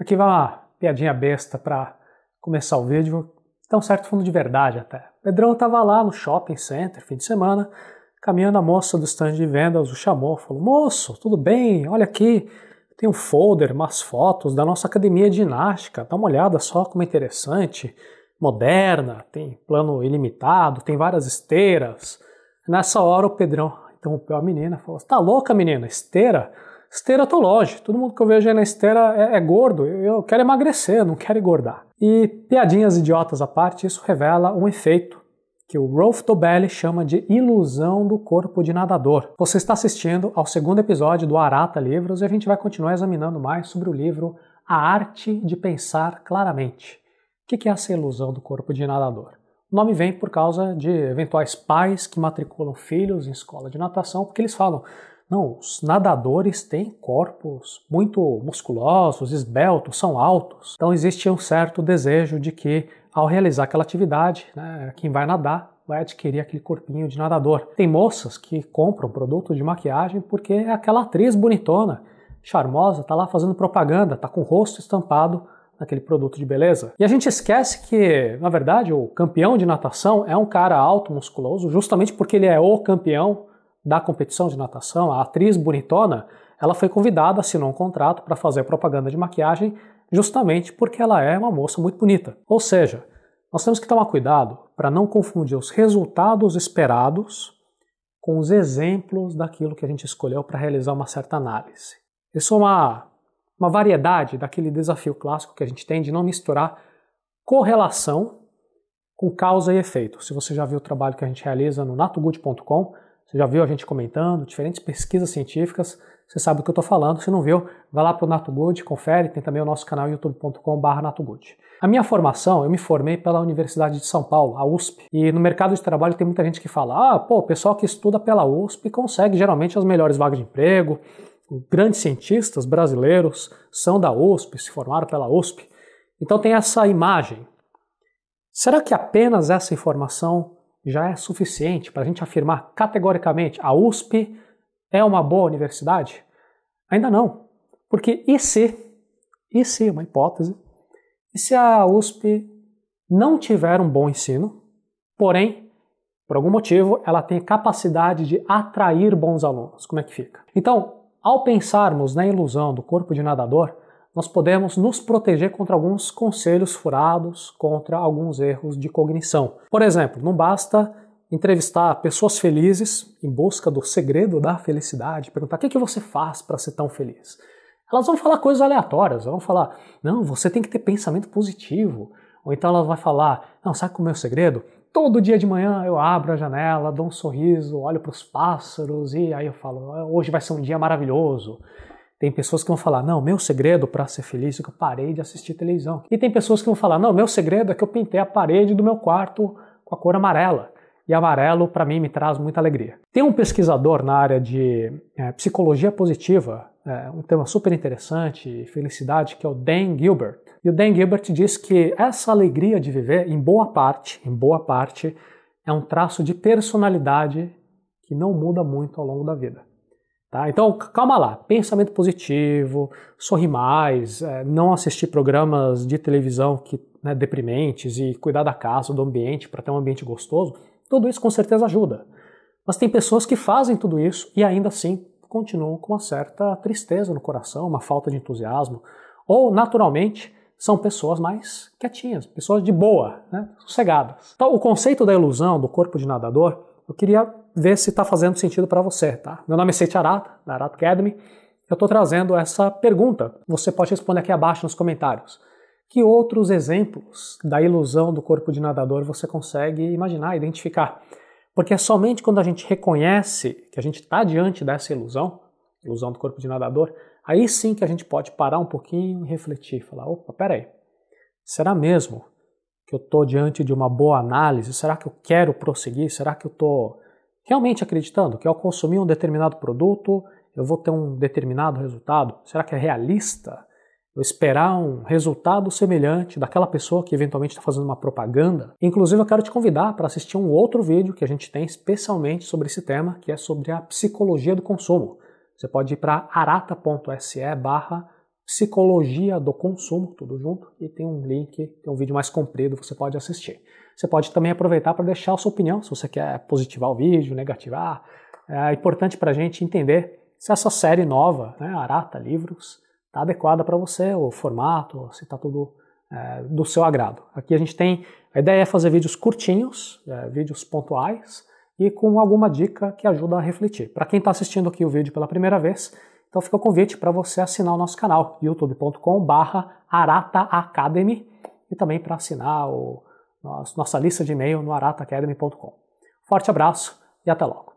Aqui vai uma piadinha besta para começar o vídeo, tem um certo fundo de verdade até. O Pedrão estava lá no shopping center, fim de semana, caminhando a moça do stand de vendas o chamou, falou: Moço, tudo bem? Olha aqui, tem um folder, umas fotos da nossa academia de ginástica, dá uma olhada só como é interessante, moderna, tem plano ilimitado, tem várias esteiras. Nessa hora o Pedrão interrompeu a menina e falou: Tá louca, menina? Esteira? esteira Todo mundo que eu vejo aí na esteira é, é gordo. Eu, eu, quero emagrecer, não quero engordar. E piadinhas idiotas à parte, isso revela um efeito que o Rolf Tobelli chama de ilusão do corpo de nadador. Você está assistindo ao segundo episódio do Arata Livros e a gente vai continuar examinando mais sobre o livro A Arte de Pensar Claramente. O que é essa ilusão do corpo de nadador? O nome vem por causa de eventuais pais que matriculam filhos em escola de natação, porque eles falam: não, os nadadores têm corpos muito musculosos, esbeltos, são altos. Então existe um certo desejo de que, ao realizar aquela atividade, né, quem vai nadar vai adquirir aquele corpinho de nadador. Tem moças que compram produto de maquiagem porque é aquela atriz bonitona, charmosa, está lá fazendo propaganda, está com o rosto estampado naquele produto de beleza. E a gente esquece que, na verdade, o campeão de natação é um cara alto, musculoso, justamente porque ele é o campeão da competição de natação, a atriz bonitona, ela foi convidada, assinou um contrato para fazer propaganda de maquiagem justamente porque ela é uma moça muito bonita. Ou seja, nós temos que tomar cuidado para não confundir os resultados esperados com os exemplos daquilo que a gente escolheu para realizar uma certa análise. Isso é uma, uma variedade daquele desafio clássico que a gente tem de não misturar correlação com causa e efeito. Se você já viu o trabalho que a gente realiza no natogood.com você já viu a gente comentando, diferentes pesquisas científicas, você sabe do que eu estou falando. Se não viu, vai lá para o NatoGood, confere, tem também o nosso canal youtube.com.br NatoGood. A minha formação, eu me formei pela Universidade de São Paulo, a USP, e no mercado de trabalho tem muita gente que fala, ah, pô, o pessoal que estuda pela USP consegue geralmente as melhores vagas de emprego, grandes cientistas brasileiros são da USP, se formaram pela USP. Então tem essa imagem. Será que apenas essa informação já é suficiente para a gente afirmar categoricamente a USP é uma boa universidade? Ainda não, porque e se, e se, uma hipótese, e se a USP não tiver um bom ensino, porém, por algum motivo, ela tem capacidade de atrair bons alunos? Como é que fica? Então, ao pensarmos na ilusão do corpo de nadador, nós podemos nos proteger contra alguns conselhos furados, contra alguns erros de cognição. Por exemplo, não basta entrevistar pessoas felizes em busca do segredo da felicidade, perguntar o que, que você faz para ser tão feliz. Elas vão falar coisas aleatórias, vão falar, não, você tem que ter pensamento positivo. Ou então ela vai falar, não, sabe qual é o meu segredo? Todo dia de manhã eu abro a janela, dou um sorriso, olho para os pássaros e aí eu falo, hoje vai ser um dia maravilhoso. Tem pessoas que vão falar: não, meu segredo para ser feliz é que eu parei de assistir televisão. E tem pessoas que vão falar: não, meu segredo é que eu pintei a parede do meu quarto com a cor amarela. E amarelo, para mim, me traz muita alegria. Tem um pesquisador na área de é, psicologia positiva, é, um tema super interessante, felicidade, que é o Dan Gilbert. E o Dan Gilbert diz que essa alegria de viver, em boa parte, em boa parte, é um traço de personalidade que não muda muito ao longo da vida. Tá? Então, calma lá, pensamento positivo, sorrir mais, é, não assistir programas de televisão que né, deprimentes e cuidar da casa, do ambiente, para ter um ambiente gostoso, tudo isso com certeza ajuda. Mas tem pessoas que fazem tudo isso e ainda assim continuam com uma certa tristeza no coração, uma falta de entusiasmo, ou naturalmente são pessoas mais quietinhas, pessoas de boa, né, sossegadas. Então, o conceito da ilusão do corpo de nadador eu queria ver se está fazendo sentido para você, tá? Meu nome é Sete Arata, da Arata Academy. Eu estou trazendo essa pergunta. Você pode responder aqui abaixo nos comentários. Que outros exemplos da ilusão do corpo de nadador você consegue imaginar, identificar? Porque é somente quando a gente reconhece que a gente está diante dessa ilusão, ilusão do corpo de nadador, aí sim que a gente pode parar um pouquinho e refletir, falar, opa, peraí, será mesmo que eu estou diante de uma boa análise? Será que eu quero prosseguir? Será que eu estou realmente acreditando que ao consumir um determinado produto eu vou ter um determinado resultado? Será que é realista eu esperar um resultado semelhante daquela pessoa que eventualmente está fazendo uma propaganda? Inclusive, eu quero te convidar para assistir um outro vídeo que a gente tem especialmente sobre esse tema, que é sobre a psicologia do consumo. Você pode ir para arata.se barra Psicologia do Consumo, tudo junto, e tem um link, tem um vídeo mais comprido que você pode assistir. Você pode também aproveitar para deixar a sua opinião, se você quer positivar o vídeo, negativar. É importante para a gente entender se essa série nova, né, Arata Livros, está adequada para você, o formato, se está tudo é, do seu agrado. Aqui a gente tem, a ideia é fazer vídeos curtinhos, é, vídeos pontuais, e com alguma dica que ajuda a refletir. Para quem está assistindo aqui o vídeo pela primeira vez, então fica o convite para você assinar o nosso canal, youtube.com.br arataacademy e também para assinar o, nossa lista de e-mail no arataacademy.com. Forte abraço e até logo!